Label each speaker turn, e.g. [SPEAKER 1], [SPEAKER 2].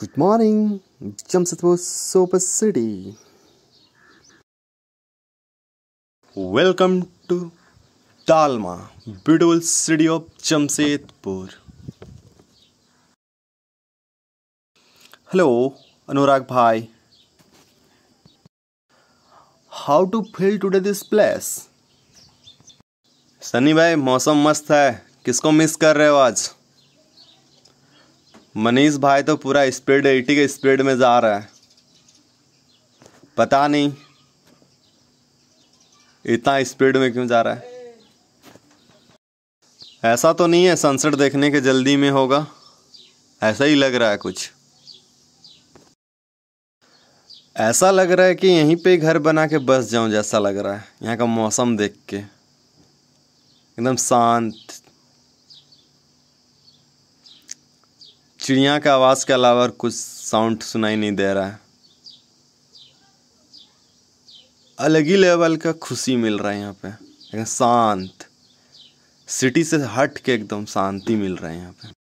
[SPEAKER 1] good morning Jamshedpur super city
[SPEAKER 2] welcome to Dalma beautiful city of Jamshedpur hello Anurag भाई
[SPEAKER 1] how to feel today this place
[SPEAKER 2] Sunny भाई मौसम मस्त है किसको मिस कर रहे हो आज मनीष भाई तो पूरा स्पीड एटी के स्पीड में जा रहा है पता नहीं इतना स्पीड में क्यों जा रहा है ऐसा तो नहीं है सनसेट देखने के जल्दी में होगा ऐसा ही लग रहा है कुछ ऐसा लग रहा है कि यहीं पे घर बना के बस जाऊं जैसा लग रहा है यहाँ का मौसम देख के एकदम शांत चिड़िया का आवाज़ के अलावा कुछ साउंड सुनाई नहीं दे रहा है अलग ही लेवल का खुशी मिल रहा है यहाँ पे एकदम शांत सिटी से हट के एकदम शांति मिल रहा है यहाँ पे